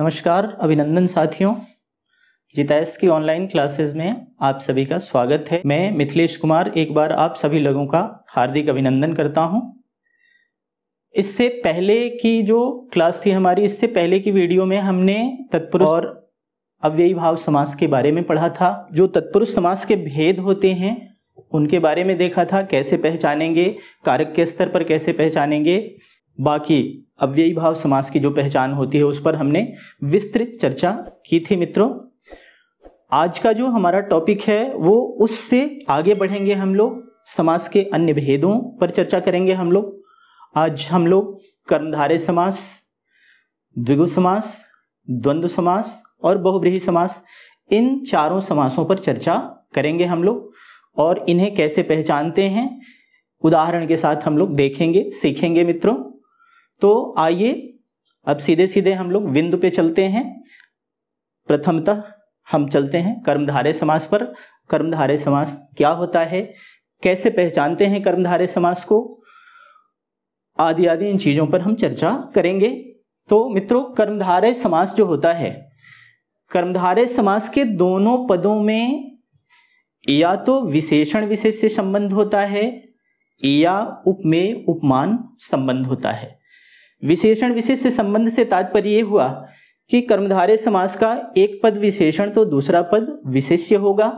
नमस्कार अभिनंदन साथियों जिताइस की ऑनलाइन क्लासेस में आप सभी का स्वागत है मैं मिथिलेश कुमार एक बार आप सभी लोगों का हार्दिक अभिनंदन करता हूं इससे पहले की जो क्लास थी हमारी इससे पहले की वीडियो में हमने तत्पुरुष और अव्ययी भाव समास के बारे में पढ़ा था जो तत्पुरुष समास के भेद होते हैं उनके बारे में देखा था कैसे पहचानेंगे कारक के स्तर पर कैसे पहचानेंगे बाकी अव्ययी भाव समास की जो पहचान होती है उस पर हमने विस्तृत चर्चा की थी मित्रों आज का जो हमारा टॉपिक है वो उससे आगे बढ़ेंगे हम लोग समास के अन्य भेदों पर चर्चा करेंगे हम लोग आज हम लोग कर्मधारे समास द्विगु समास द्वंद्व समास और बहुब्रीही समास इन चारों समासों पर चर्चा करेंगे हम लोग और इन्हें कैसे पहचानते हैं उदाहरण के साथ हम लोग देखेंगे सीखेंगे मित्रों तो आइए अब सीधे सीधे हम लोग बिंदु पे चलते हैं प्रथमतः हम चलते हैं कर्मधारय समास पर कर्मधारय समास क्या होता है कैसे पहचानते हैं कर्मधारय समास को आदि आदि इन चीज़ों पर हम चर्चा करेंगे तो मित्रों कर्मधारय समास जो होता है कर्मधारय समास के दोनों पदों में या तो विशेषण विशेष से संबंध होता है या उपमेय उपमान संबंध होता है विशेषण विशेष से संबंध से तात्पर्य यह हुआ कि कर्मधारय समास का एक पद विशेषण तो दूसरा पद विशेष्य होगा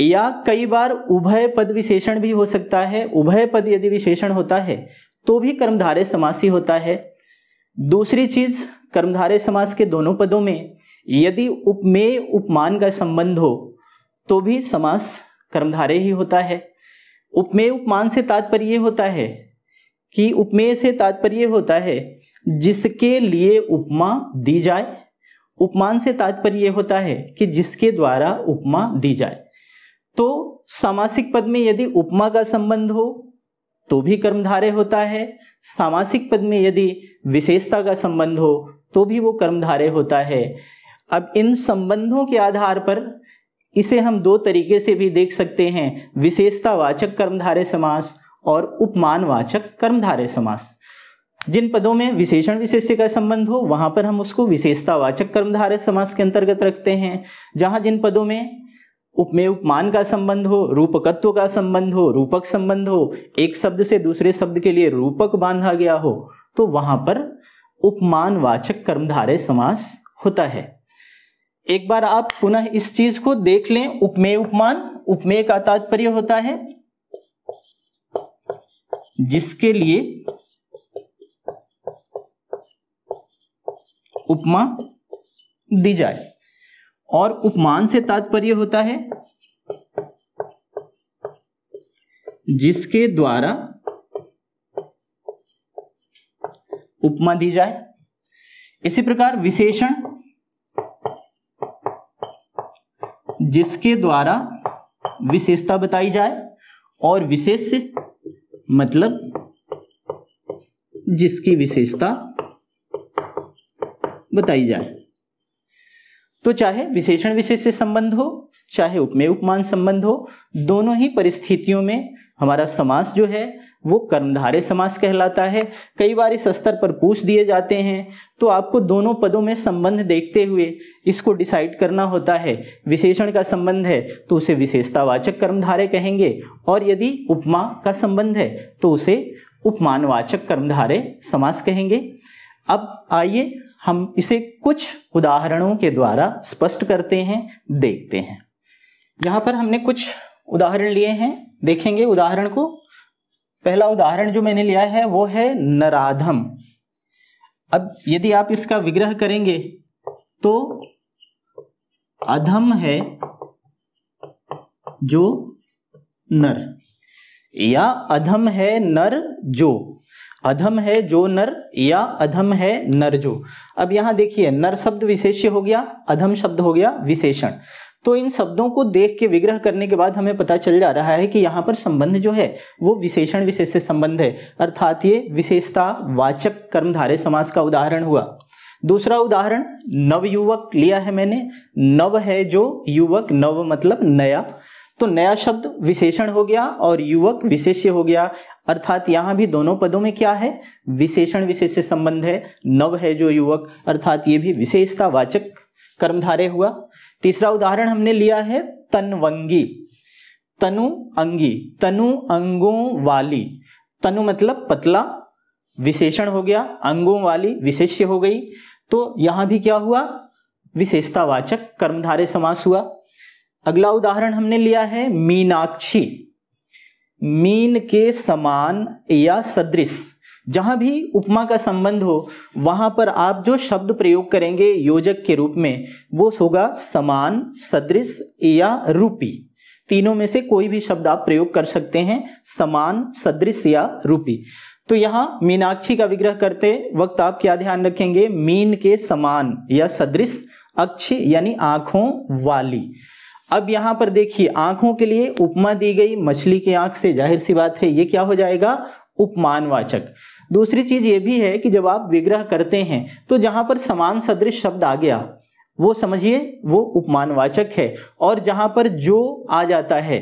या कई बार उभय पद विशेषण भी हो सकता है उभय पद यदि विशेषण होता है तो भी कर्मधारय समास ही होता है दूसरी चीज कर्मधारय समास के दोनों पदों में यदि उपमेय उपमान का संबंध हो तो भी समास कर्मधारय ही होता है उपमेय उपमान से तात्पर्य होता है कि उपमेय से तात्पर्य होता है जिसके लिए उपमा दी जाए उपमान से तात्पर्य होता है कि जिसके द्वारा उपमा दी जाए तो सामासिक पद में यदि उपमा का संबंध हो तो भी कर्मधारय होता है सामासिक पद में यदि विशेषता का संबंध हो तो भी वो कर्मधारय होता है अब इन संबंधों के आधार पर इसे हम दो तरीके से भी देख सकते हैं विशेषतावाचक कर्मधारय समास और उपमानवाचक कर्मधारय समास जिन पदों में विशेषण विशेष्य का संबंध हो वहां पर हम उसको विशेषतावाचक कर्मधारय समास के अंतर्गत रखते हैं जहां जिन पदों में उपमेय उपमान का संबंध हो रूपकत्व का संबंध हो रूपक संबंध हो एक शब्द से दूसरे शब्द के लिए रूपक बांधा गया हो तो वहां पर उपमानवाचक कर्मधारय समास होता है एक बार आप पुनः इस चीज को देख लें उपमेय उपमान उपमेय का तात्पर्य होता है जिसके लिए उपमा दी जाए और उपमान से तात्पर्य होता है जिसके द्वारा उपमा दी जाए इसी प्रकार विशेषण जिसके द्वारा विशेषता बताई जाए और विशेष मतलब जिसकी विशेषता बताई जाए तो चाहे विशेषण विशेष से संबंध हो चाहे उपमेय उपमान संबंध हो दोनों ही परिस्थितियों में हमारा समास जो है वो कर्मधारय समास कहलाता है कई बार इस स्तर पर पूछ दिए जाते हैं तो आपको दोनों पदों में संबंध देखते हुए इसको डिसाइड करना होता है विशेषण का संबंध है तो उसे विशेषतावाचक कर्मधारय कहेंगे और यदि उपमा का संबंध है तो उसे उपमानवाचक कर्मधारय समास कहेंगे अब आइए हम इसे कुछ उदाहरणों के द्वारा स्पष्ट करते हैं देखते हैं यहाँ पर हमने कुछ उदाहरण लिए हैं देखेंगे उदाहरण को पहला उदाहरण जो मैंने लिया है वो है नराधम अब यदि आप इसका विग्रह करेंगे तो अधम है जो नर या अधम है नर जो अधम है जो नर या अधम है नर जो अब यहां देखिए नर शब्द विशेष्य हो गया अधम शब्द हो गया विशेषण तो इन शब्दों को देख के विग्रह करने के बाद हमें पता चल जा रहा है कि यहाँ पर संबंध जो है वो विशेषण विशेष से संबंध है अर्थात ये विशेषता वाचक कर्मधारे समास का उदाहरण हुआ दूसरा उदाहरण नव युवक लिया है मैंने नव है जो युवक नव मतलब नया तो नया शब्द विशेषण हो गया और युवक विशेष्य हो गया अर्थात यहाँ भी दोनों पदों में क्या है विशेषण विशेष से संबंध है नव है जो युवक अर्थात ये भी विशेषता वाचक कर्मधारे हुआ तीसरा उदाहरण हमने लिया है तनवंगी तनु अंगी तनु अंगों वाली तनु मतलब पतला विशेषण हो गया अंगों वाली विशेष्य हो गई तो यहां भी क्या हुआ विशेषतावाचक कर्मधारे समास हुआ अगला उदाहरण हमने लिया है मीनाक्षी मीन के समान या सदृश जहाँ भी उपमा का संबंध हो वहाँ पर आप जो शब्द प्रयोग करेंगे योजक के रूप में वो होगा समान सदृश या रूपी तीनों में से कोई भी शब्द आप प्रयोग कर सकते हैं समान सदृश या रूपी तो यहाँ मीनाक्षी का विग्रह करते वक्त आप क्या ध्यान रखेंगे मीन के समान या सदृश अक्ष यानी आंखों वाली अब यहाँ पर देखिए आंखों के लिए उपमा दी गई मछली के आंख से जाहिर सी बात है ये क्या हो जाएगा उपमानवाचक दूसरी चीज ये भी है कि जब आप विग्रह करते हैं तो जहां पर समान सदृश शब्द आ गया वो समझिए वो उपमानवाचक है और जहां पर जो आ जाता है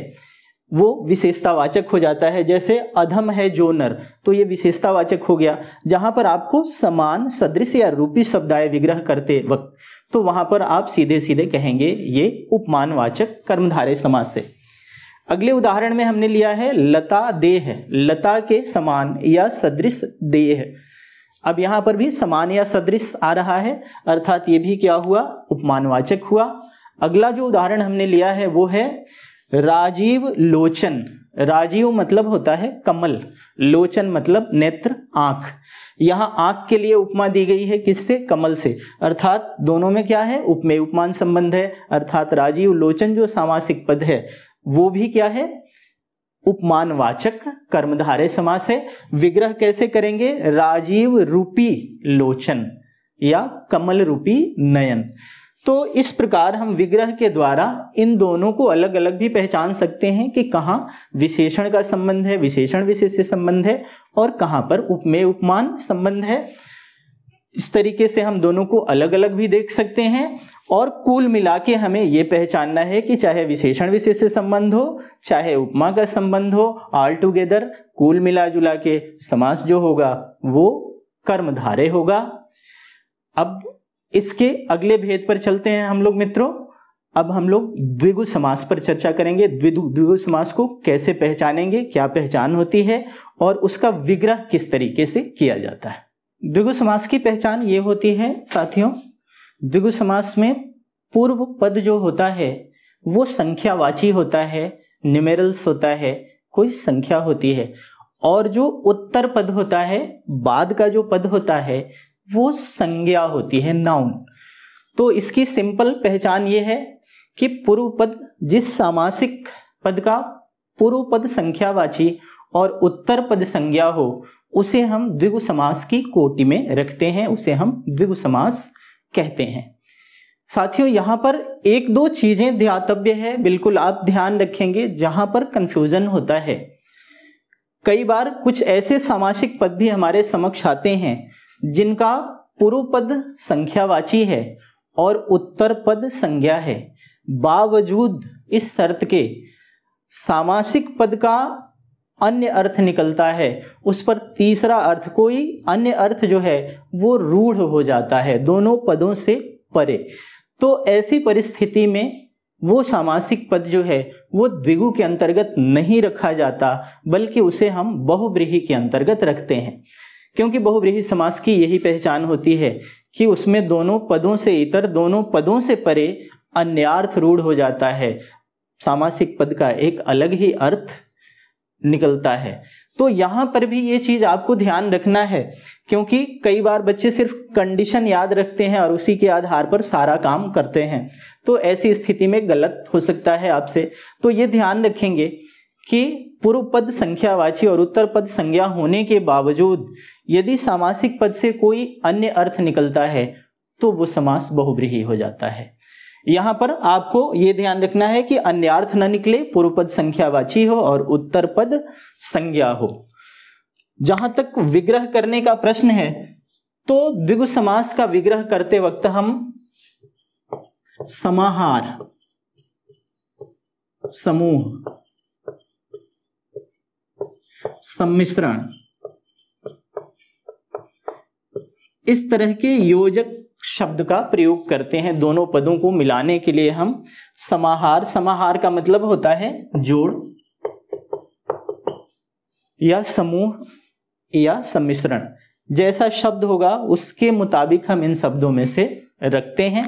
वो विशेषतावाचक हो जाता है जैसे अधम है जो नर तो ये विशेषतावाचक हो गया जहां पर आपको समान सदृश या रूपी शब्द आए विग्रह करते वक्त तो वहां पर आप सीधे सीधे कहेंगे ये उपमानवाचक कर्मधारय समाज से अगले उदाहरण में हमने लिया है लता देह लता के समान या सदृश देह अब यहाँ पर भी समान या सदृश आ रहा है अर्थात ये भी क्या हुआ उपमानवाचक हुआ अगला जो उदाहरण हमने लिया है वो है राजीव लोचन राजीव मतलब होता है कमल लोचन मतलब नेत्र आंख यहां आंख के लिए उपमा दी गई है किससे कमल से अर्थात दोनों में क्या है उपमेय उपमान संबंध है अर्थात राजीव लोचन जो सामासिक पद है वो भी क्या है उपमानवाचक कर्मधारय समास है विग्रह कैसे करेंगे राजीव रूपी लोचन या कमल रूपी नयन तो इस प्रकार हम विग्रह के द्वारा इन दोनों को अलग अलग भी पहचान सकते हैं कि कहाँ विशेषण का संबंध है विशेषण विशेष संबंध है और कहाँ पर उपमेय उपमान संबंध है इस तरीके से हम दोनों को अलग अलग भी देख सकते हैं और कुल मिला के हमें ये पहचानना है कि चाहे विशेषण विशेष से संबंध हो चाहे उपमा का संबंध हो ऑल टूगेदर कुल मिला जुला के समास जो होगा वो कर्मधारे होगा अब इसके अगले भेद पर चलते हैं हम लोग मित्रों अब हम लोग द्विगु समास पर चर्चा करेंगे द्विगु द्विगु समास को कैसे पहचानेंगे क्या पहचान होती है और उसका विग्रह किस तरीके से किया जाता है द्विगु समास की पहचान ये होती है साथियों द्विगु समास में पूर्व पद जो होता है वो संख्यावाची होता है न्यूमेरल्स होता है कोई संख्या होती है और जो उत्तर पद होता है बाद का जो पद होता है वो संज्ञा होती है नाउन तो इसकी सिंपल पहचान ये है कि पूर्व पद जिस सामासिक पद का पूर्व पद संख्यावाची और उत्तर पद संज्ञा हो उसे हम द्विगु समास की कोटि में रखते हैं उसे हम द्विगु समास कहते हैं साथियों यहाँ पर एक दो चीज़ें ध्यातव्य है बिल्कुल आप ध्यान रखेंगे जहां पर कंफ्यूजन होता है कई बार कुछ ऐसे सामासिक पद भी हमारे समक्ष आते हैं जिनका पूर्व पद संख्यावाची है और उत्तर पद संज्ञा है बावजूद इस शर्त के सामासिक पद का अन्य अर्थ निकलता है उस पर तीसरा अर्थ कोई अन्य अर्थ जो है वो रूढ़ हो जाता है दोनों पदों से परे तो ऐसी परिस्थिति में वो सामासिक पद जो है वो द्विगु के अंतर्गत नहीं रखा जाता बल्कि उसे हम बहुब्रीही के अंतर्गत रखते हैं क्योंकि बहुब्रीही समास की यही पहचान होती है कि उसमें दोनों पदों से इतर दोनों पदों से परे अन्यार्थ रूढ़ हो जाता है सामासिक पद का एक अलग ही अर्थ निकलता है तो यहाँ पर भी ये चीज़ आपको ध्यान रखना है क्योंकि कई बार बच्चे सिर्फ कंडीशन याद रखते हैं और उसी के आधार पर सारा काम करते हैं तो ऐसी स्थिति में गलत हो सकता है आपसे तो ये ध्यान रखेंगे कि पूर्व पद संख्यावाची और उत्तर पद संज्ञा होने के बावजूद यदि सामासिक पद से कोई अन्य अर्थ निकलता है तो वो समास बहुब्रीही हो जाता है यहां पर आपको ये ध्यान रखना है कि अन्यार्थ न निकले पूर्व पद संख्यावाची हो और उत्तर पद संज्ञा हो जहां तक विग्रह करने का प्रश्न है तो द्विगु समास का विग्रह करते वक्त हम समाहार समूह सम्मिश्रण इस तरह के योजक शब्द का प्रयोग करते हैं दोनों पदों को मिलाने के लिए हम समाहार समाहार का मतलब होता है जोड़ या समूह या सम्मिश्रण जैसा शब्द होगा उसके मुताबिक हम इन शब्दों में से रखते हैं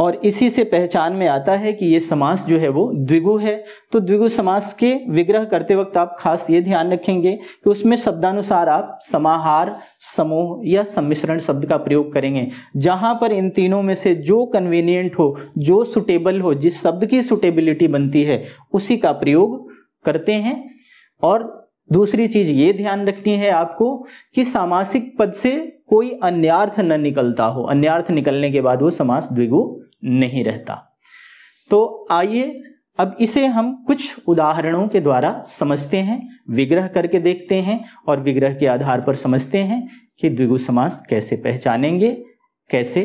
और इसी से पहचान में आता है कि ये समास जो है वो द्विगु है तो द्विगु समास के विग्रह करते वक्त आप खास ये ध्यान रखेंगे कि उसमें शब्दानुसार आप समाहार समूह या सम्मिश्रण शब्द का प्रयोग करेंगे जहां पर इन तीनों में से जो कन्वीनियंट हो जो सुटेबल हो जिस शब्द की सुटेबिलिटी बनती है उसी का प्रयोग करते हैं और दूसरी चीज ये ध्यान रखनी है आपको कि सामासिक पद से कोई अन्यार्थ न निकलता हो अन्यार्थ निकलने के बाद वो समास द्विगु नहीं रहता तो आइए अब इसे हम कुछ उदाहरणों के द्वारा समझते हैं विग्रह करके देखते हैं और विग्रह के आधार पर समझते हैं कि द्विगु समास कैसे पहचानेंगे कैसे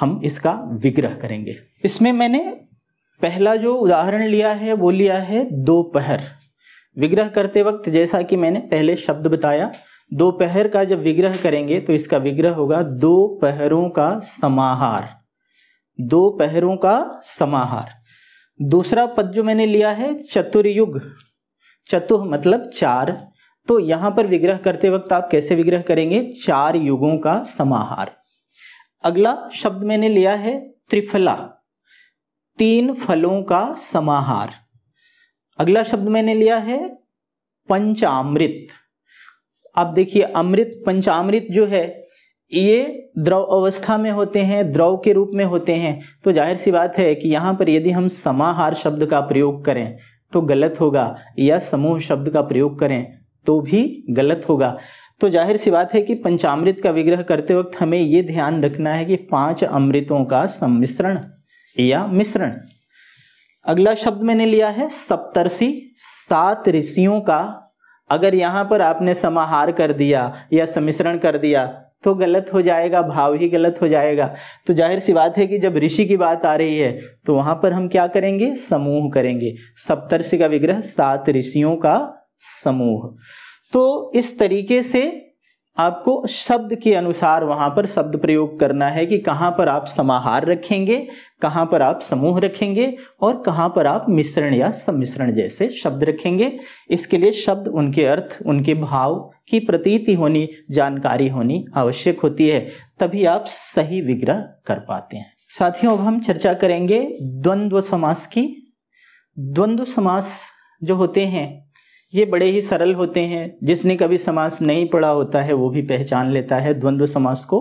हम इसका विग्रह करेंगे इसमें मैंने पहला जो उदाहरण लिया है वो लिया है दोपहर विग्रह करते वक्त जैसा कि मैंने पहले शब्द बताया दोपहर का जब विग्रह करेंगे तो इसका विग्रह होगा दो पहरों का समाहार दो पहरों का समाहार दूसरा पद जो मैंने लिया है चतुर्युग चतुह मतलब चार तो यहां पर विग्रह करते वक्त आप कैसे विग्रह करेंगे चार युगों का समाहार अगला शब्द मैंने लिया है त्रिफला तीन फलों का समाहार अगला शब्द मैंने लिया है पंचामृत आप देखिए अमृत पंचामृत जो है ये द्रव अवस्था में होते हैं द्रव के रूप में होते हैं तो जाहिर सी बात है कि यहाँ पर यदि हम समाहार शब्द का प्रयोग करें तो गलत होगा या समूह शब्द का प्रयोग करें तो भी गलत होगा तो जाहिर सी बात है कि पंचामृत का विग्रह करते वक्त हमें ये ध्यान रखना है कि पांच अमृतों का सम्मिश्रण या मिश्रण अगला शब्द मैंने लिया है सप्तर्षि सात ऋषियों का अगर यहां पर आपने समाहार कर दिया या समिश्रण कर दिया तो गलत हो जाएगा भाव ही गलत हो जाएगा तो जाहिर सी बात है कि जब ऋषि की बात आ रही है तो वहां पर हम क्या करेंगे समूह करेंगे सप्तर्षि का विग्रह सात ऋषियों का समूह तो इस तरीके से आपको शब्द के अनुसार वहां पर शब्द प्रयोग करना है कि कहाँ पर आप समाहार रखेंगे कहाँ पर आप समूह रखेंगे और कहाँ पर आप मिश्रण या सम्मिश्रण जैसे शब्द रखेंगे इसके लिए शब्द उनके अर्थ उनके भाव की प्रतीति होनी जानकारी होनी आवश्यक होती है तभी आप सही विग्रह कर पाते हैं साथियों अब हम चर्चा करेंगे द्वंद्व समास की द्वंद्व समास जो होते हैं ये बड़े ही सरल होते हैं जिसने कभी समास नहीं पढ़ा होता है वो भी पहचान लेता है द्वंद्व समास को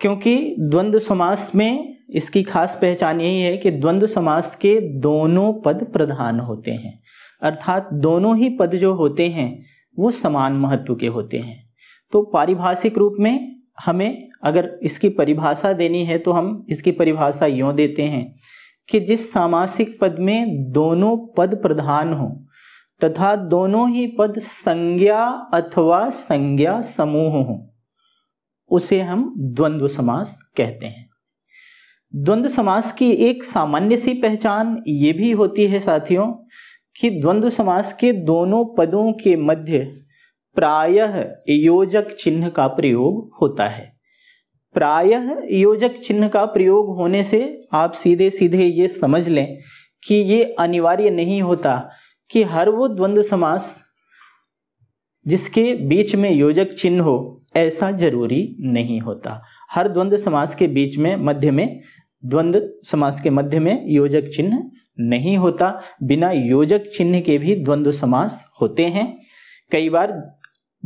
क्योंकि द्वंद्व समास में इसकी खास पहचान यही है कि द्वंद्व समास के दोनों पद प्रधान होते हैं अर्थात दोनों ही पद जो होते हैं वो समान महत्व के होते हैं तो पारिभाषिक रूप में हमें अगर इसकी परिभाषा देनी है तो हम इसकी परिभाषा यों देते हैं कि जिस सामासिक पद में दोनों पद प्रधान हों तथा दोनों ही पद संज्ञा अथवा संज्ञा समूह हो उसे हम द्वंद्व समास कहते हैं द्वंद्व समास की एक सामान्य सी पहचान ये भी होती है साथियों कि द्वंद्व समास के दोनों पदों के मध्य प्रायः योजक चिन्ह का प्रयोग होता है प्रायः योजक चिन्ह का प्रयोग होने से आप सीधे सीधे ये समझ लें कि ये अनिवार्य नहीं होता कि हर वो द्वंद्व समास जिसके बीच में योजक चिन्ह हो ऐसा जरूरी नहीं होता हर द्वंद्व समास के बीच में मध्य में द्वंद्व समास के मध्य में योजक चिन्ह नहीं होता बिना योजक चिन्ह के भी द्वंद्व समास होते हैं कई बार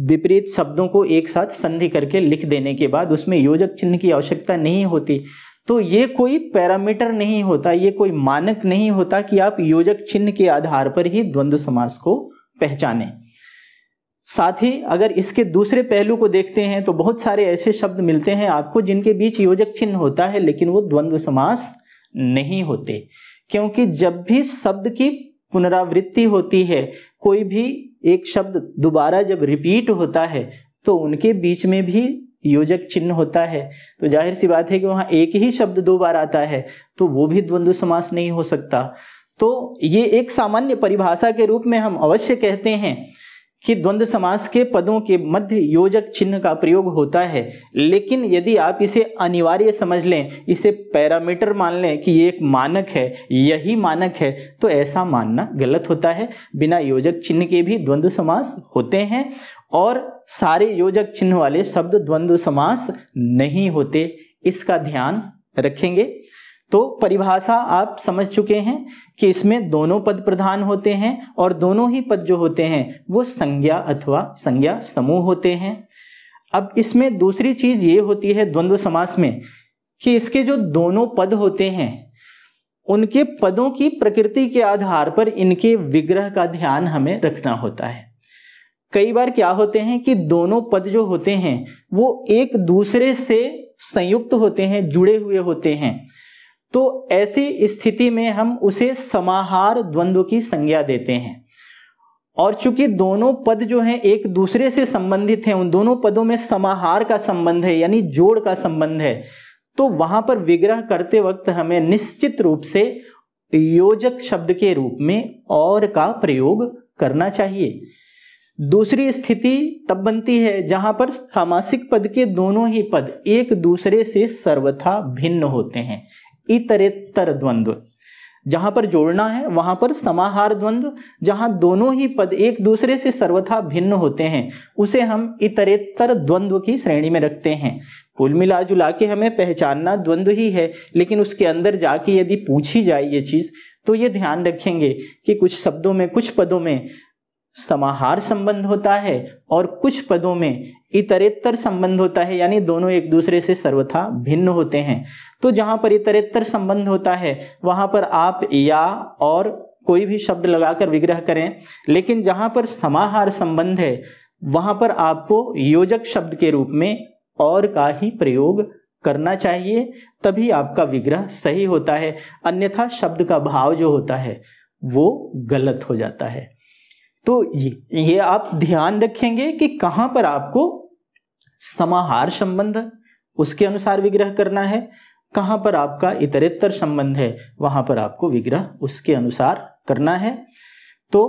विपरीत शब्दों को एक साथ संधि करके लिख देने के बाद उसमें योजक चिन्ह की आवश्यकता नहीं होती तो ये कोई पैरामीटर नहीं होता ये कोई मानक नहीं होता कि आप योजक चिन्ह के आधार पर ही द्वंद्व समास को पहचाने साथ ही अगर इसके दूसरे पहलू को देखते हैं तो बहुत सारे ऐसे शब्द मिलते हैं आपको जिनके बीच योजक चिन्ह होता है लेकिन वो द्वंद्व समास नहीं होते क्योंकि जब भी शब्द की पुनरावृत्ति होती है कोई भी एक शब्द दोबारा जब रिपीट होता है तो उनके बीच में भी योजक चिन्ह होता है तो जाहिर सी बात है कि वहाँ एक ही शब्द दो बार आता है तो वो भी द्वंद्व समास नहीं हो सकता तो ये एक सामान्य परिभाषा के रूप में हम अवश्य कहते हैं कि द्वंद्व समास के पदों के मध्य योजक चिन्ह का प्रयोग होता है लेकिन यदि आप इसे अनिवार्य समझ लें इसे पैरामीटर मान लें कि ये एक मानक है यही मानक है तो ऐसा मानना गलत होता है बिना योजक चिन्ह के भी द्वंद्व समास होते हैं और सारे योजक चिन्ह वाले शब्द द्वंद्व समास नहीं होते इसका ध्यान रखेंगे तो परिभाषा आप समझ चुके हैं कि इसमें दोनों पद प्रधान होते हैं और दोनों ही पद जो होते हैं वो संज्ञा अथवा संज्ञा समूह होते हैं अब इसमें दूसरी चीज ये होती है द्वंद्व समास में कि इसके जो दोनों पद होते हैं उनके पदों की प्रकृति के आधार पर इनके विग्रह का ध्यान हमें रखना होता है कई बार क्या होते हैं कि दोनों पद जो होते हैं वो एक दूसरे से संयुक्त होते हैं जुड़े हुए होते हैं तो ऐसी स्थिति में हम उसे समाहार द्वंद्व की संज्ञा देते हैं और चूंकि दोनों पद जो हैं एक दूसरे से संबंधित हैं उन दोनों पदों में समाहार का संबंध है यानी जोड़ का संबंध है तो वहां पर विग्रह करते वक्त हमें निश्चित रूप से योजक शब्द के रूप में और का प्रयोग करना चाहिए दूसरी स्थिति तब बनती है जहां पर सामासिक पद के दोनों ही पद एक दूसरे से सर्वथा भिन्न होते हैं इतरेतर द्वंद्व जहां पर जोड़ना है वहां पर समाहार द्वंद्व जहां दोनों ही पद एक दूसरे से सर्वथा भिन्न होते हैं उसे हम इतरेतर द्वंद्व की श्रेणी में रखते हैं कुल मिला जुला के हमें पहचानना द्वंद्व ही है लेकिन उसके अंदर जाके यदि पूछी जाए ये चीज़ तो ये ध्यान रखेंगे कि कुछ शब्दों में कुछ पदों में समाहार संबंध होता है और कुछ पदों में इतरेतर संबंध होता है यानी दोनों एक दूसरे से सर्वथा भिन्न होते हैं तो जहां पर इतरेतर संबंध होता है वहां पर आप या और कोई भी शब्द लगाकर विग्रह करें लेकिन जहां पर समाहार संबंध है वहां पर आपको योजक शब्द के रूप में और का ही प्रयोग करना चाहिए तभी आपका विग्रह सही होता है अन्यथा शब्द का भाव जो होता है वो गलत हो जाता है तो ये ये आप ध्यान रखेंगे कि कहां पर आपको समाहार संबंध उसके अनुसार विग्रह करना है कहां पर आपका इतरेतर संबंध है वहां पर आपको विग्रह उसके अनुसार करना है तो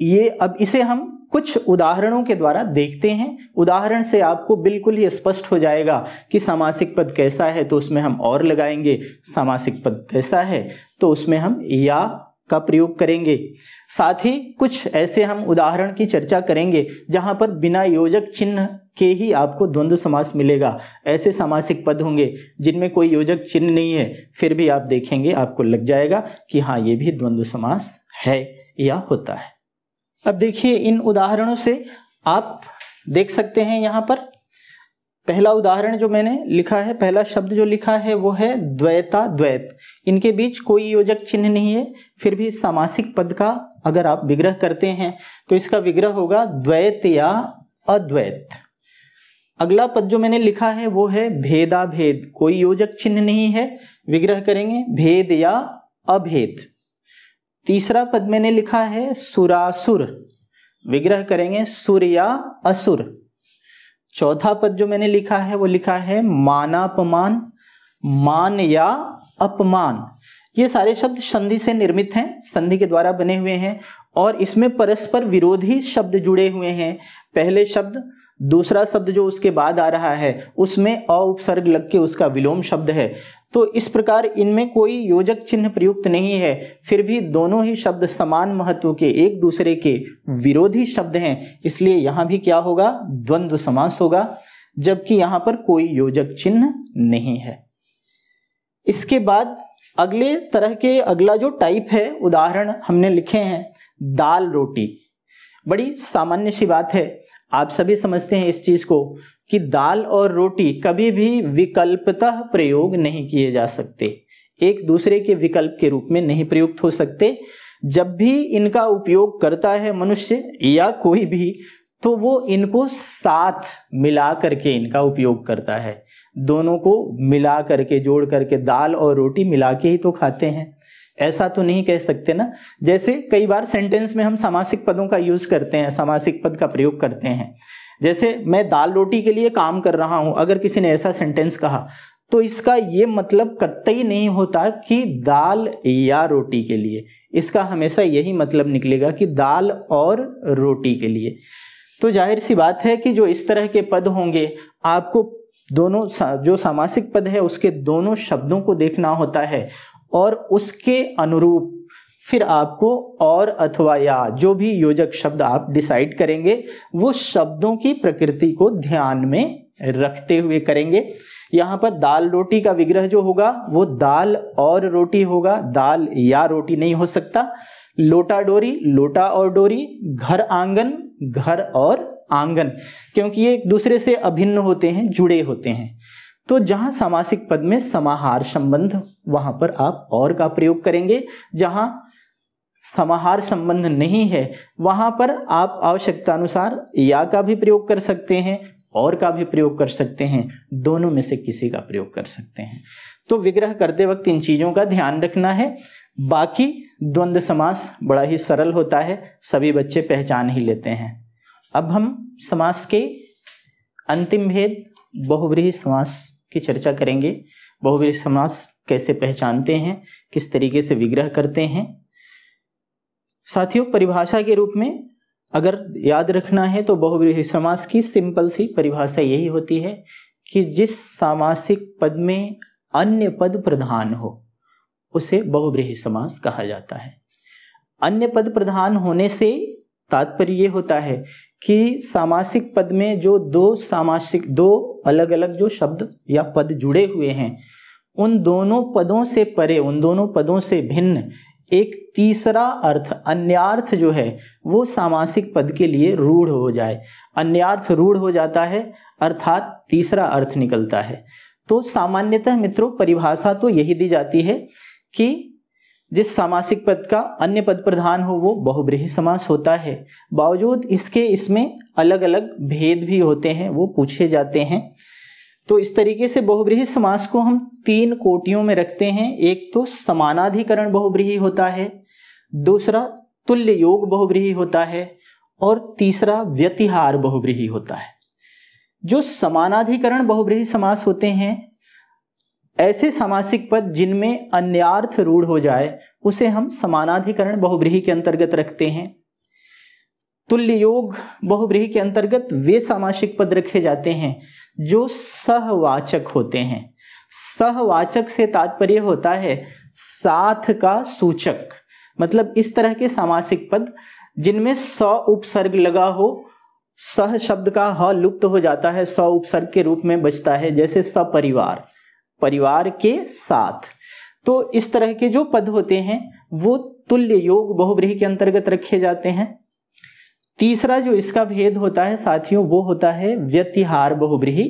ये अब इसे हम कुछ उदाहरणों के द्वारा देखते हैं उदाहरण से आपको बिल्कुल ही स्पष्ट हो जाएगा कि सामासिक पद कैसा है तो उसमें हम और लगाएंगे सामासिक पद कैसा है तो उसमें हम या का प्रयोग करेंगे साथ ही कुछ ऐसे हम उदाहरण की चर्चा करेंगे जहां पर बिना योजक चिन्ह के ही आपको द्वंद्व समास मिलेगा ऐसे सामासिक पद होंगे जिनमें कोई योजक चिन्ह नहीं है फिर भी आप देखेंगे आपको लग जाएगा कि हाँ ये भी द्वंद्व समास है या होता है अब देखिए इन उदाहरणों से आप देख सकते हैं यहाँ पर पहला उदाहरण जो मैंने लिखा है पहला शब्द जो लिखा है वो है द्वैता द्वैत इनके बीच कोई योजक चिन्ह नहीं है फिर भी सामासिक पद का अगर आप विग्रह करते हैं तो इसका विग्रह होगा द्वैत या अद्वैत अगला पद जो मैंने लिखा है वो है भेदा भेद कोई योजक चिन्ह नहीं है विग्रह करेंगे भेद या अभेद तीसरा पद मैंने लिखा है सुरासुर विग्रह करेंगे सुर या असुर चौथा पद जो मैंने लिखा है वो लिखा है मानापमान मान या अपमान ये सारे शब्द संधि से निर्मित हैं संधि के द्वारा बने हुए हैं और इसमें परस्पर विरोधी शब्द जुड़े हुए हैं पहले शब्द दूसरा शब्द जो उसके बाद आ रहा है उसमें उपसर्ग लग के उसका विलोम शब्द है तो इस प्रकार इनमें कोई योजक चिन्ह प्रयुक्त नहीं है फिर भी दोनों ही शब्द समान महत्व के एक दूसरे के विरोधी शब्द हैं इसलिए यहाँ भी क्या होगा द्वंद्व समास होगा जबकि यहाँ पर कोई योजक चिन्ह नहीं है इसके बाद अगले तरह के अगला जो टाइप है उदाहरण हमने लिखे हैं दाल रोटी बड़ी सामान्य सी बात है आप सभी समझते हैं इस चीज को कि दाल और रोटी कभी भी विकल्पतः प्रयोग नहीं किए जा सकते एक दूसरे के विकल्प के रूप में नहीं प्रयुक्त हो सकते जब भी इनका उपयोग करता है मनुष्य या कोई भी तो वो इनको साथ मिला करके इनका उपयोग करता है दोनों को मिला करके जोड़ करके दाल और रोटी मिला के ही तो खाते हैं ऐसा तो नहीं कह सकते ना जैसे कई बार सेंटेंस में हम सामासिक पदों का यूज करते हैं सामासिक पद का प्रयोग करते हैं जैसे मैं दाल रोटी के लिए काम कर रहा हूं अगर किसी ने ऐसा सेंटेंस कहा तो इसका ये मतलब कतई नहीं होता कि दाल या रोटी के लिए इसका हमेशा यही मतलब निकलेगा कि दाल और रोटी के लिए तो जाहिर सी बात है कि जो इस तरह के पद होंगे आपको दोनों जो सामासिक पद है उसके दोनों शब्दों को देखना होता है और उसके अनुरूप फिर आपको और अथवा या जो भी योजक शब्द आप डिसाइड करेंगे वो शब्दों की प्रकृति को ध्यान में रखते हुए करेंगे यहाँ पर दाल रोटी का विग्रह जो होगा वो दाल और रोटी होगा दाल या रोटी नहीं हो सकता लोटा डोरी लोटा और डोरी घर आंगन घर और आंगन क्योंकि ये एक दूसरे से अभिन्न होते हैं जुड़े होते हैं तो जहां सामासिक पद में समाहार संबंध वहां पर आप और का प्रयोग करेंगे जहां समाहार संबंध नहीं है वहां पर आप आवश्यकतानुसार या का भी प्रयोग कर सकते हैं और का भी प्रयोग कर सकते हैं दोनों में से किसी का प्रयोग कर सकते हैं तो विग्रह करते वक्त इन चीज़ों का ध्यान रखना है बाकी द्वंद्व समास बड़ा ही सरल होता है सभी बच्चे पहचान ही लेते हैं अब हम समास के अंतिम भेद बहुव्रीहि समास की चर्चा करेंगे बहुवीर समास कैसे पहचानते हैं किस तरीके से विग्रह करते हैं साथियों परिभाषा के रूप में अगर याद रखना है तो बहुव्रीहि समास की सिंपल सी परिभाषा यही होती है कि जिस सामासिक पद में अन्य पद प्रधान हो उसे बहुव्रीही समास कहा जाता है अन्य पद प्रधान होने से तात्पर्य ये होता है कि सामासिक पद में जो दो सामासिक दो अलग अलग जो शब्द या पद जुड़े हुए हैं उन दोनों पदों से परे उन दोनों पदों से भिन्न एक तीसरा अर्थ अन्यार्थ जो है वो सामासिक पद के लिए रूढ़ हो जाए अन्यार्थ रूढ़ हो जाता है अर्थात तीसरा अर्थ निकलता है तो सामान्यतः मित्रों परिभाषा तो यही दी जाती है कि जिस सामासिक पद का अन्य पद प्रधान हो वो बहुब्रीही समास होता है बावजूद इसके इसमें अलग अलग भेद भी होते हैं वो पूछे जाते हैं तो इस तरीके से बहुब्रीही समास को हम तीन कोटियों में रखते हैं एक तो समानाधिकरण बहुब्रीही होता है दूसरा तुल्य योग बहुब्रीही होता है और तीसरा व्यतिहार बहुब्रीही होता है जो समानाधिकरण बहुब्रीही समास होते हैं ऐसे सामासिक पद जिनमें अन्यार्थ रूढ़ हो जाए उसे हम समानाधिकरण बहुब्रीही के अंतर्गत रखते हैं तुल्य योग बहुब्रीही के अंतर्गत वे सामासिक पद रखे जाते हैं जो सहवाचक होते हैं सहवाचक से तात्पर्य होता है साथ का सूचक मतलब इस तरह के सामासिक पद जिनमें सौ उपसर्ग लगा हो सह शब्द का ह लुप्त हो जाता है सौ उपसर्ग के रूप में बचता है जैसे सपरिवार परिवार के साथ तो इस तरह के जो पद होते हैं वो तुल्य योग बहुब्रीही के अंतर्गत रखे जाते हैं तीसरा जो इसका भेद होता है साथियों वो होता है व्यतिहार बहुब्रीही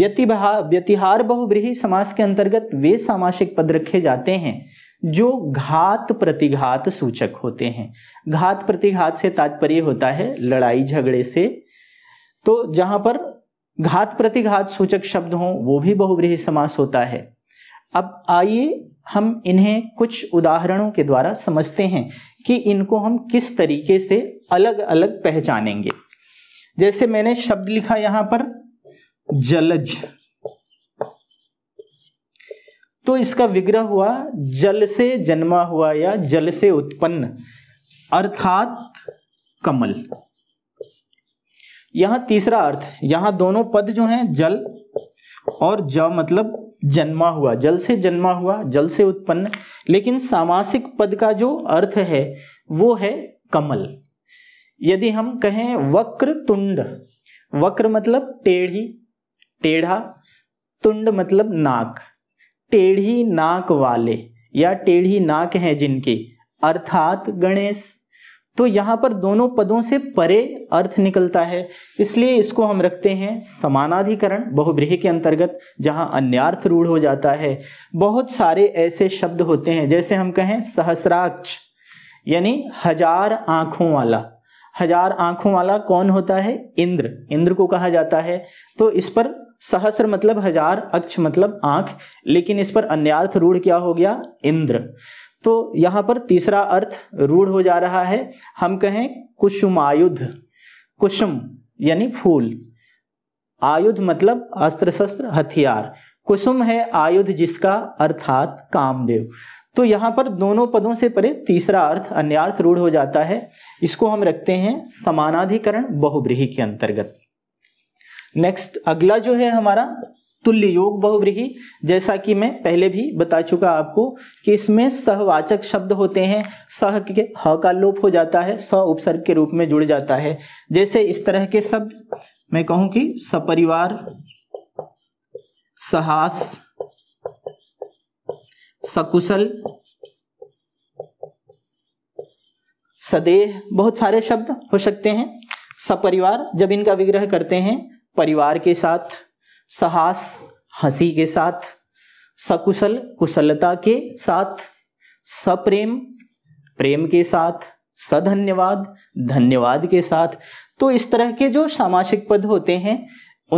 व्यतिहार व्यतिहार बहुब्रीही समास के अंतर्गत वे सामासिक पद रखे जाते हैं जो घात प्रतिघात सूचक होते हैं घात प्रतिघात से तात्पर्य होता है लड़ाई झगड़े से तो जहां पर घात प्रतिघात सूचक शब्द हों वो भी बहुव्रीहि समास होता है अब आइए हम इन्हें कुछ उदाहरणों के द्वारा समझते हैं कि इनको हम किस तरीके से अलग अलग पहचानेंगे जैसे मैंने शब्द लिखा यहां पर जलज तो इसका विग्रह हुआ जल से जन्मा हुआ या जल से उत्पन्न अर्थात कमल यहाँ तीसरा अर्थ यहाँ दोनों पद जो हैं जल और ज मतलब जन्मा हुआ जल से जन्मा हुआ जल से उत्पन्न लेकिन सामासिक पद का जो अर्थ है वो है कमल यदि हम कहें वक्र तुंड वक्र मतलब टेढ़ी टेढ़ा तुंड मतलब नाक टेढ़ी नाक वाले या टेढ़ी नाक है जिनकी अर्थात गणेश तो यहाँ पर दोनों पदों से परे अर्थ निकलता है इसलिए इसको हम रखते हैं समानाधिकरण बहुब्रीही के अंतर्गत जहाँ अन्यार्थ रूढ़ हो जाता है बहुत सारे ऐसे शब्द होते हैं जैसे हम कहें सहस्राक्ष यानी हजार आँखों वाला हजार आँखों वाला कौन होता है इंद्र इंद्र को कहा जाता है तो इस पर सहस्र मतलब हजार अक्ष मतलब आँख लेकिन इस पर अन्यार्थ रूढ़ क्या हो गया इंद्र तो यहां पर तीसरा अर्थ रूढ़ हो जा रहा है हम कहें कुसुमायुध कुसुम यानी फूल आयुध मतलब अस्त्र शस्त्र हथियार कुसुम है आयुध जिसका अर्थात कामदेव तो यहां पर दोनों पदों से परे तीसरा अर्थ अन्यार्थ रूढ़ हो जाता है इसको हम रखते हैं समानाधिकरण बहुब्रीही के अंतर्गत नेक्स्ट अगला जो है हमारा तुल्य योग बहुव्रीही जैसा कि मैं पहले भी बता चुका आपको कि इसमें सहवाचक शब्द होते हैं सह के ह का लोप हो जाता है स उपसर्ग के रूप में जुड़ जाता है जैसे इस तरह के शब्द मैं कहूं कि सपरिवार सहास सकुशल सदेह बहुत सारे शब्द हो सकते हैं सपरिवार जब इनका विग्रह करते हैं परिवार के साथ साहस हंसी के साथ सकुशल कुशलता के साथ सप्रेम प्रेम के साथ सधन्यवाद धन्यवाद के साथ तो इस तरह के जो सामासिक पद होते हैं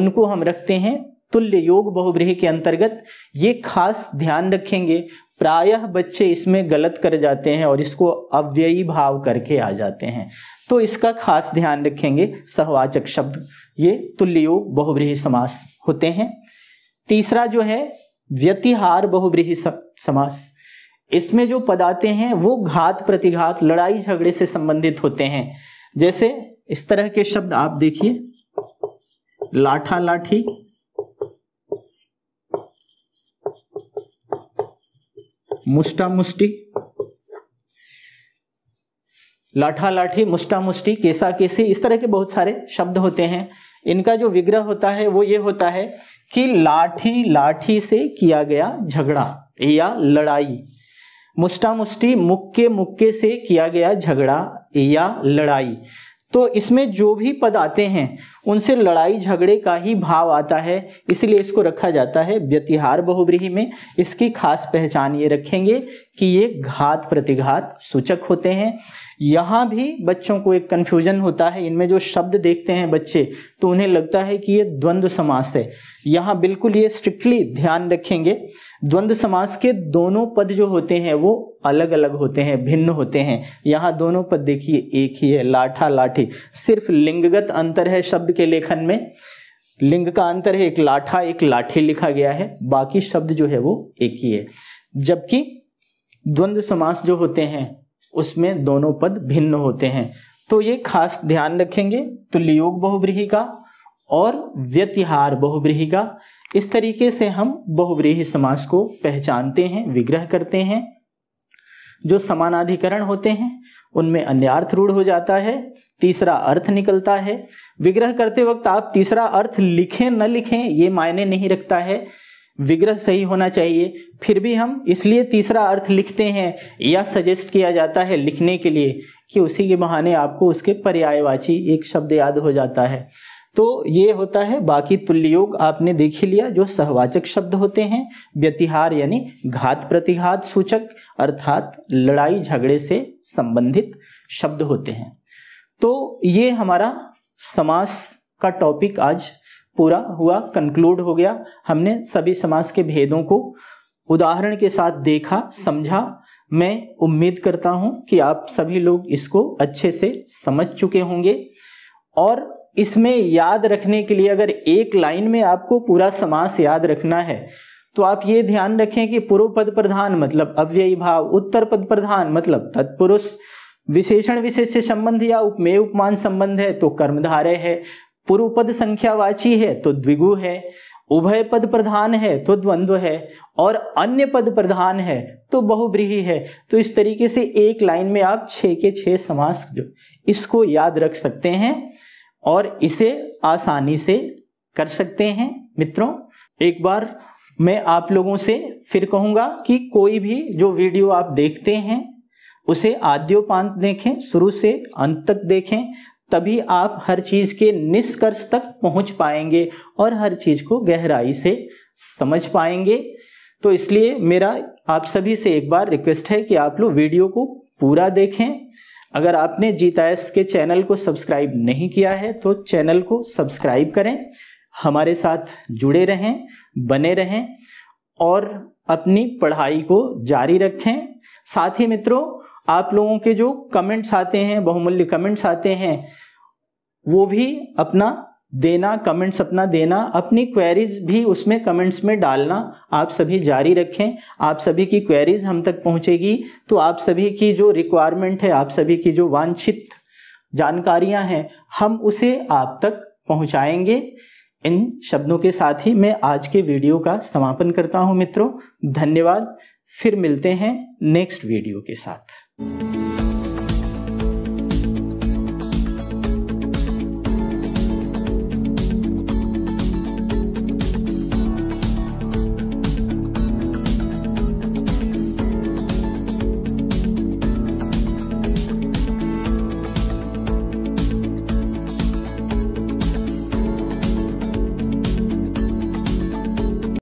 उनको हम रखते हैं तुल्य योग बहुब्रीही के अंतर्गत ये खास ध्यान रखेंगे प्रायः बच्चे इसमें गलत कर जाते हैं और इसको अव्ययी भाव करके आ जाते हैं तो इसका खास ध्यान रखेंगे सहवाचक शब्द ये तुल्य योग बहुब्रीही समास होते हैं तीसरा जो है व्यतिहार बहुब्रीही समास इसमें जो पद आते हैं वो घात प्रतिघात लड़ाई झगड़े से संबंधित होते हैं जैसे इस तरह के शब्द आप देखिए लाठा लाठी मुस्टा मुस्टी लाठा लाठी मुस्टा मुस्टी केसा केसी इस तरह के बहुत सारे शब्द होते हैं इनका जो विग्रह होता है वो ये होता है कि लाठी लाठी से किया गया झगड़ा या लड़ाई मुस्टा मुस्टी मुक्के मुक्के से किया गया झगड़ा या लड़ाई तो इसमें जो भी पद आते हैं उनसे लड़ाई झगड़े का ही भाव आता है इसलिए इसको रखा जाता है व्यतिहार बहुब्रीही में इसकी खास पहचान ये रखेंगे कि ये घात प्रतिघात सूचक होते हैं यहाँ भी बच्चों को एक कन्फ्यूजन होता है इनमें जो शब्द देखते हैं बच्चे तो उन्हें लगता है कि ये द्वंद्व समास है यहाँ बिल्कुल ये स्ट्रिक्टली ध्यान रखेंगे द्वंद्व समास के दोनों पद जो होते हैं वो अलग अलग होते हैं भिन्न होते हैं यहाँ दोनों पद देखिए एक ही है लाठा लाठी सिर्फ लिंगगत अंतर है शब्द के लेखन में लिंग का अंतर है एक लाठा एक लाठी लिखा गया है बाकी शब्द जो है वो एक ही है जबकि द्वंद्व समास जो होते हैं उसमें दोनों पद भिन्न होते हैं तो ये खास ध्यान रखेंगे तुल्ययोग बहुब्रीही का और व्यतिहार बहुब्रीही का इस तरीके से हम बहुब्रीही समास को पहचानते हैं विग्रह करते हैं जो समानाधिकरण होते हैं उनमें अन्यार्थ रूढ़ हो जाता है तीसरा अर्थ निकलता है विग्रह करते वक्त आप तीसरा अर्थ लिखें न लिखें ये मायने नहीं रखता है विग्रह सही होना चाहिए फिर भी हम इसलिए तीसरा अर्थ लिखते हैं या सजेस्ट किया जाता है लिखने के लिए कि उसी के बहाने आपको उसके पर्यायवाची एक शब्द याद हो जाता है तो ये होता है बाकी तुल्ययोग आपने देख ही लिया जो सहवाचक शब्द होते हैं व्यतिहार यानी घात प्रतिघात सूचक अर्थात लड़ाई झगड़े से संबंधित शब्द होते हैं तो ये हमारा समास का टॉपिक आज पूरा हुआ कंक्लूड हो गया हमने सभी समाज के भेदों को उदाहरण के साथ देखा समझा मैं उम्मीद करता हूं कि आप सभी लोग इसको अच्छे से समझ चुके होंगे और इसमें याद रखने के लिए अगर एक लाइन में आपको पूरा समास याद रखना है तो आप ये ध्यान रखें कि पूर्व पद प्रधान मतलब अव्ययी भाव उत्तर पद प्रधान मतलब तत्पुरुष विशेषण विशेष से संबंध या उपमेय उपमान संबंध है तो कर्मधारय है पूर्व पद संख्यावाची है तो द्विगु है उभय पद प्रधान है तो द्वंद्व है और अन्य पद प्रधान है तो बहुब्रीही है तो इस तरीके से एक लाइन में आप छः के छः समास जो इसको याद रख सकते हैं और इसे आसानी से कर सकते हैं मित्रों एक बार मैं आप लोगों से फिर कहूंगा कि कोई भी जो वीडियो आप देखते हैं उसे आद्योपांत देखें शुरू से अंत तक देखें तभी आप हर चीज़ के निष्कर्ष तक पहुंच पाएंगे और हर चीज़ को गहराई से समझ पाएंगे तो इसलिए मेरा आप सभी से एक बार रिक्वेस्ट है कि आप लोग वीडियो को पूरा देखें अगर आपने जीतायस के चैनल को सब्सक्राइब नहीं किया है तो चैनल को सब्सक्राइब करें हमारे साथ जुड़े रहें बने रहें और अपनी पढ़ाई को जारी रखें साथ ही मित्रों आप लोगों के जो कमेंट्स आते हैं बहुमूल्य कमेंट्स आते हैं वो भी अपना देना कमेंट्स अपना देना अपनी क्वेरीज भी उसमें कमेंट्स में डालना आप सभी जारी रखें आप सभी की क्वेरीज हम तक पहुंचेगी तो आप सभी की जो रिक्वायरमेंट है आप सभी की जो वांछित जानकारियां हैं हम उसे आप तक पहुंचाएंगे इन शब्दों के साथ ही मैं आज के वीडियो का समापन करता हूं मित्रों धन्यवाद फिर मिलते हैं नेक्स्ट वीडियो के साथ Música